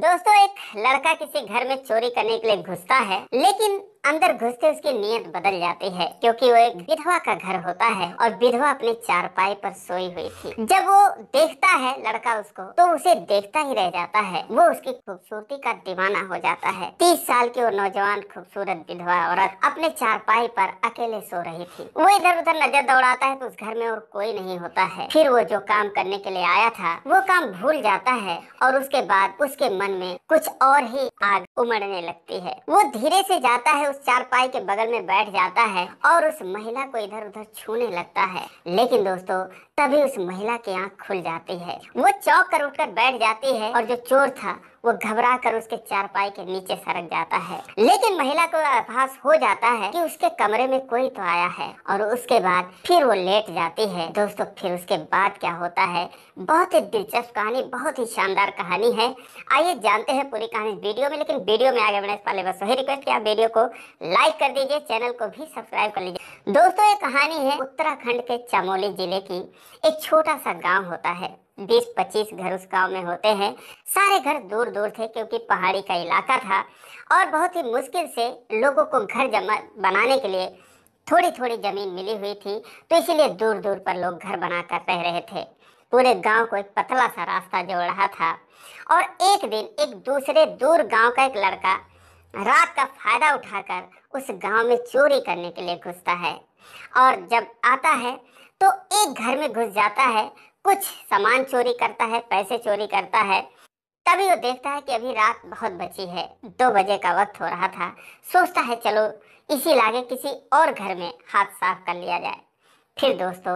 दोस्तों एक लड़का किसी घर में चोरी करने के लिए घुसता है लेकिन अंदर घुसते उसकी नीयत बदल जाती है क्योंकि वो एक विधवा का घर होता है और विधवा अपनी चारपाई पर सोई हुई थी जब वो देखता है लड़का उसको तो उसे देखता ही रह जाता है वो उसकी खूबसूरती का दीवाना हो जाता है तीस साल की वो नौजवान खूबसूरत विधवा औरत अपने चारपाई पर अकेले सो रही थी वो इधर उधर नजर दौड़ाता है तो उस घर में और कोई नहीं होता है फिर वो जो काम करने के लिए आया था वो काम भूल जाता है और उसके बाद उसके मन में कुछ और ही आग उमड़ने लगती है वो धीरे से जाता है उस चारपाई के बगल में बैठ जाता है और उस महिला को इधर उधर छूने लगता है लेकिन दोस्तों तभी उस महिला की आंख खुल जाती है वो चौक कर उठकर बैठ जाती है और जो चोर था वो घबरा कर उसके चारपाई के नीचे सरक जाता है लेकिन महिला को आभास हो जाता है कि उसके कमरे में कोई तो आया है और उसके बाद फिर वो लेट जाती है दोस्तों फिर उसके बाद क्या होता है बहुत ही दिलचस्प कहानी बहुत ही शानदार कहानी है आइए जानते हैं पूरी कहानी वीडियो में लेकिन वीडियो में आगे बढ़ने से पहले बस वही रिक्वेस्ट किया वीडियो को लाइक कर दीजिए चैनल को भी सब्सक्राइब कर लीजिए दोस्तों ये कहानी है उत्तराखंड के चमोली जिले की एक छोटा सा गाँव होता है बीस पच्चीस घर उस गांव में होते हैं सारे घर दूर दूर थे क्योंकि पहाड़ी का इलाका था और बहुत ही मुश्किल से लोगों को घर जमा बनाने के लिए थोड़ी थोड़ी ज़मीन मिली हुई थी तो इसीलिए दूर दूर पर लोग घर बनाकर रह रहे थे पूरे गांव को एक पतला सा रास्ता जोड़ रहा था और एक दिन एक दूसरे दूर गांव का एक लड़का रात का फायदा उठाकर उस गांव में चोरी करने के लिए घुसता है और जब आता है तो एक घर में घुस जाता है कुछ सामान चोरी करता है पैसे चोरी करता है तभी वो देखता है कि अभी रात बहुत बची है दो बजे का वक्त हो रहा था सोचता है चलो इसी लागे किसी और घर में हाथ साफ कर लिया जाए फिर दोस्तों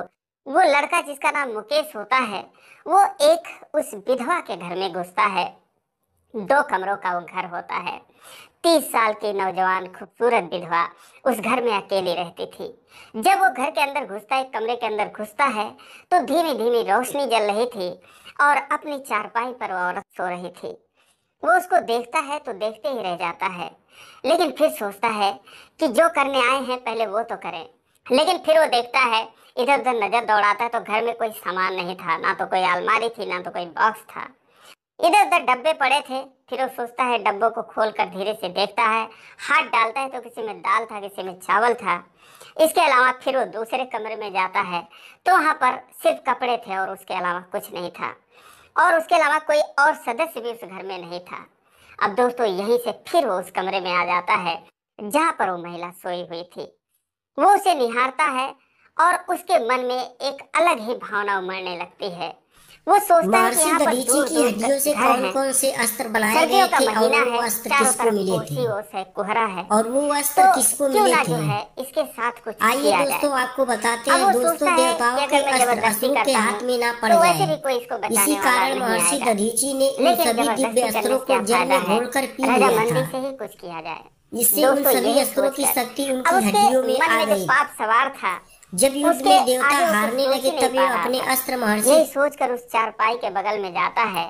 वो लड़का जिसका नाम मुकेश होता है वो एक उस विधवा के घर में घुसता है दो कमरों का वो घर होता है तीस साल के नौजवान खूबसूरत विधवा उस घर में अकेली रहती थी जब वो घर के अंदर घुसता है कमरे के अंदर घुसता है तो धीमी धीमी रोशनी जल रही थी और अपनी चारपाई पर वो औरत सो रही थी वो उसको देखता है तो देखते ही रह जाता है लेकिन फिर सोचता है कि जो करने आए हैं पहले वो तो करें लेकिन फिर वो देखता है इधर उधर नज़र दौड़ाता है तो घर में कोई सामान नहीं था ना तो कोई अलमारी थी ना तो कोई बॉक्स था इधर उधर डब्बे पड़े थे फिर वो सोचता है डब्बों को खोल कर धीरे से देखता है हाथ डालता है तो किसी में दाल था किसी में चावल था इसके अलावा फिर वो दूसरे कमरे में जाता है तो वहाँ पर सिर्फ कपड़े थे और उसके अलावा कुछ नहीं था और उसके अलावा कोई और सदस्य भी उस घर में नहीं था अब दोस्तों यहीं से फिर वो उस कमरे में आ जाता है जहाँ पर वो महिला सोई हुई थी वो उसे निहारता है और उसके मन में एक अलग ही भावना उमड़ने लगती है वो सोचता है कि यहाँ पर दूर की हड्डियों से कौन कौन से अस्त्र बनाए गए थे और वो अस्त्र किसको मिले थे कोहरा है और वो अस्त्र तो किसको मिले थे इसके साथ कुछ आइए दोस्तों आपको बताते हैं दोस्तों देवताओं के अस्त्र असुर के हाथ में ना तो पड़ जाए इसी कारण महर्षि दधीची ने उन सभी दिव्य अस्त्रों को जल में घोल कर पी लिया था कुछ किया जाए जिससे उन सभी अस्त्रों की शक्ति उनकी हड्डियों में आ गई पाप सवार था जब उसके देवता हारने लगे तब वह अपने अस्त्र महर्षि यही सोचकर उस चारपाई के बगल में जाता है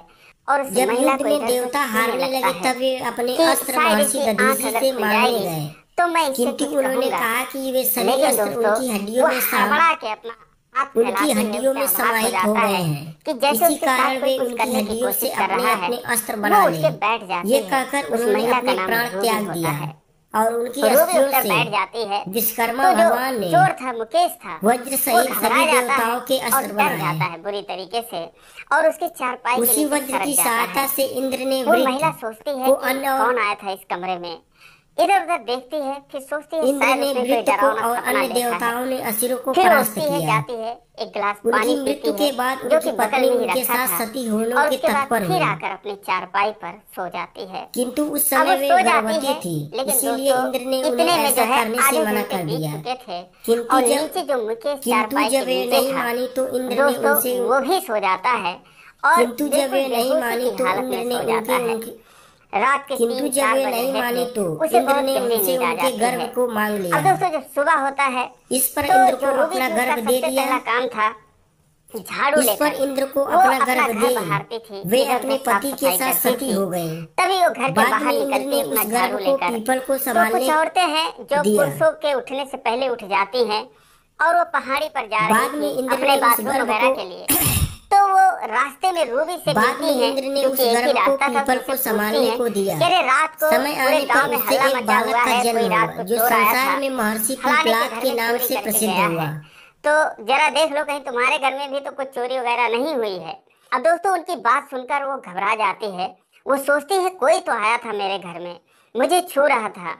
और उस जब महिला को देवता हारने लगे तब वे अपने अस्त्र महर्षि दधीचि से मारे गए तो मैं किंतु उन्होंने कहा कि वे सभी अस्त्र उनकी हड्डियों में सावड़ा के अपना उनकी हड्डियों में समाहित हो गए हैं कि जैसे इसी कारण वे उनकी हड्डियों से अपने अपने अस्त्र बना लिए ये कहकर उन्होंने अपने प्राण त्याग दिया है और उनकी अस्थियों बैठ जाती है विश्वकर्मा तो भगवान ने चोर था मुकेश था वज्र सहित सभी देवताओं के अस्त्र बनाए जाता है बुरी तरीके से और उसके चारपाई उसी वज्र की सहायता से इंद्र ने वो महिला सोचती है कौन आया था इस कमरे में इधर उधर देखती है फिर सोचती है शायद और अन्य देवताओं ने असुरों को फिर उठती है जाती है एक गिलास पानी पीती है के बाद जो कि बगल में ही साथ सती होने और उसके बाद फिर आकर अपनी चारपाई पर सो जाती है किंतु उस समय वे गर्भवती थी इसीलिए इंद्र ने उन्हें ऐसा करने से मना कर दिया और नीचे जो जब किंतु जब वे नहीं मानी तो इंद्र ने उनसे वो भी सो जाता है और जब वे नहीं मानी तो इंद्र ने उनके रात के किंतु जब वे नहीं माने तो, तो इंद्र ने उनसे उनके गर्भ को मांग लिया अब दोस्तों जब सुबह होता है इस पर तो इंद्र को अपना गर्भ दे दिया काम था झाड़ू इस पर इंद्र को अपना गर्भ दे वे अपने पति के साथ सती हो गए तभी वो घर के बाहर निकल ने उस गर्भ को पीपल को तो संभालने कुछ औरतें हैं जो पुरुषों के उठने से पहले उठ जाती हैं और वो पहाड़ी पर जा रही बाद में इंद्र ने वगैरह के लिए वो रास्ते में रो भी से बाद में इंद्र ने उस गर्भ को पीपल को संभालने को दिया रात को समय आने पर उससे एक बालक का जन्म हुआ जो संसार में महर्षि कुंभलाक के नाम से प्रसिद्ध हुआ तो जरा देख लो कहीं तुम्हारे घर में भी तो कुछ चोरी वगैरह नहीं हुई है अब दोस्तों उनकी बात सुनकर वो घबरा जाती है वो सोचती है कोई तो आया था मेरे घर में मुझे छू रहा था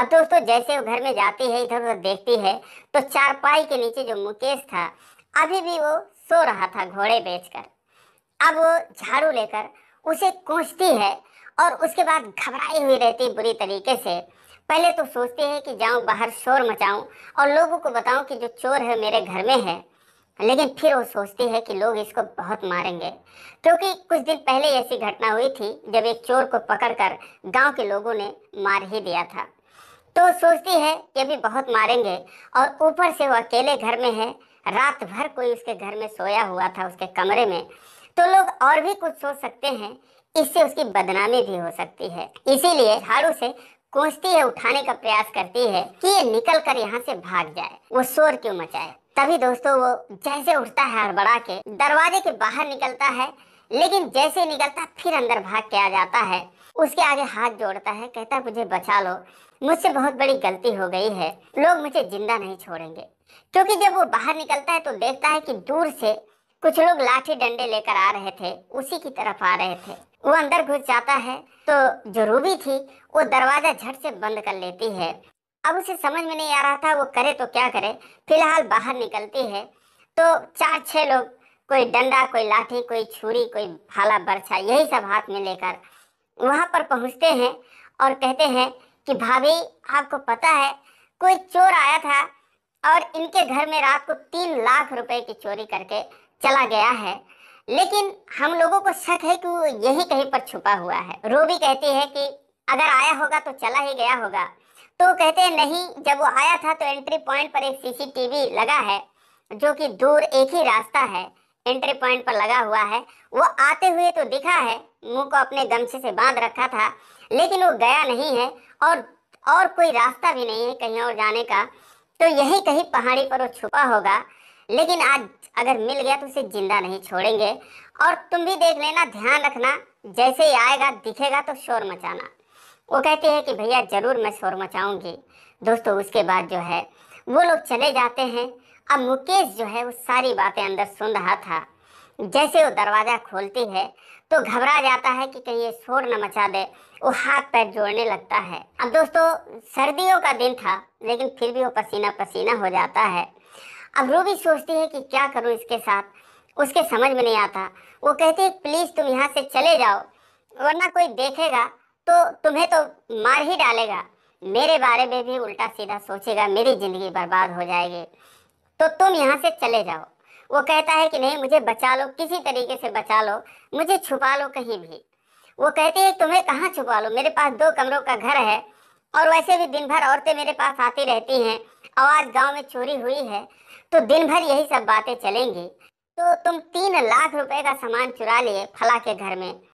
अब दोस्तों जैसे वो घर में जाती है इधर उधर देखती है तो चारपाई के नीचे जो मुकेश था अभी भी वो सो रहा था घोड़े बेचकर अब वो झाड़ू लेकर उसे कूचती है और उसके बाद घबराई हुई रहती बुरी तरीके से पहले तो सोचती है कि जाऊं बाहर शोर मचाऊं और लोगों को बताऊं कि जो चोर है मेरे घर में है लेकिन फिर वो सोचती है कि लोग इसको बहुत मारेंगे क्योंकि कुछ दिन पहले ऐसी घटना हुई थी जब एक चोर को पकड़कर गांव के लोगों ने मार ही दिया था तो सोचती है ये भी बहुत मारेंगे और ऊपर से वो अकेले घर में है रात भर कोई उसके घर में सोया हुआ था उसके कमरे में तो लोग और भी कुछ सोच सकते हैं इससे उसकी बदनामी भी हो सकती है इसीलिए झाड़ू से कोसती है उठाने का प्रयास करती है कि ये निकल कर यहाँ से भाग जाए वो शोर क्यों मचाए तभी दोस्तों वो जैसे उठता है हड़बड़ा के दरवाजे के बाहर निकलता है लेकिन जैसे निकलता फिर अंदर भाग के आ जाता है उसके आगे हाथ जोड़ता है कहता है मुझे बचा लो मुझसे बहुत बड़ी गलती हो गई है लोग मुझे जिंदा नहीं छोड़ेंगे क्योंकि जब वो बाहर निकलता है तो देखता है कि दूर से कुछ लोग लाठी डंडे लेकर आ रहे थे उसी की तरफ आ रहे थे वो अंदर घुस जाता है तो जो रूबी थी वो दरवाजा झट से बंद कर लेती है अब उसे समझ में नहीं आ रहा था वो करे तो क्या करे फिलहाल बाहर निकलती है तो चार छः लोग कोई डंडा कोई लाठी कोई छुरी कोई भाला बरछा यही सब हाथ में लेकर वहाँ पर पहुँचते हैं और कहते हैं कि भाभी आपको पता है कोई चोर आया था और इनके घर में रात को तीन लाख रुपए की चोरी करके चला गया है लेकिन हम लोगों को शक है कि वो यही कहीं पर छुपा हुआ है रोबी कहती है कि अगर आया होगा तो चला ही गया होगा तो कहते हैं नहीं जब वो आया था तो एंट्री पॉइंट पर एक सीसीटीवी लगा है जो कि दूर एक ही रास्ता है एंट्री पॉइंट पर लगा हुआ है वो आते हुए तो दिखा है मुंह को अपने गमछे से बांध रखा था लेकिन वो गया नहीं है और और कोई रास्ता भी नहीं है कहीं और जाने का तो यही कहीं पहाड़ी पर वो छुपा होगा लेकिन आज अगर मिल गया तो उसे जिंदा नहीं छोड़ेंगे और तुम भी देख लेना ध्यान रखना जैसे ही आएगा दिखेगा तो शोर मचाना वो कहते हैं कि भैया ज़रूर मैं शोर मचाऊंगी दोस्तों उसके बाद जो है वो लोग चले जाते हैं अब मुकेश जो है वो सारी बातें अंदर सुन रहा था जैसे वो दरवाज़ा खोलती है तो घबरा जाता है कि कहीं ये शोर न मचा दे वो हाथ पैर जोड़ने लगता है अब दोस्तों सर्दियों का दिन था लेकिन फिर भी वो पसीना पसीना हो जाता है अब रूबी सोचती है कि क्या करूँ इसके साथ उसके समझ में नहीं आता वो कहती है प्लीज़ तुम यहाँ से चले जाओ वरना कोई देखेगा तो तुम्हें तो मार ही डालेगा मेरे बारे में भी उल्टा सीधा सोचेगा मेरी ज़िंदगी बर्बाद हो जाएगी तो तुम यहाँ से चले जाओ वो कहता है कि नहीं मुझे बचा लो किसी तरीके से बचा लो मुझे छुपा लो कहीं भी वो कहती है तुम्हें कहाँ छुपा लो मेरे पास दो कमरों का घर है और वैसे भी दिन भर औरतें मेरे पास आती रहती हैं आवाज गाँव में चोरी हुई है तो दिन भर यही सब बातें चलेंगी तो तुम तीन लाख रुपए का सामान चुरा लिए फला के घर में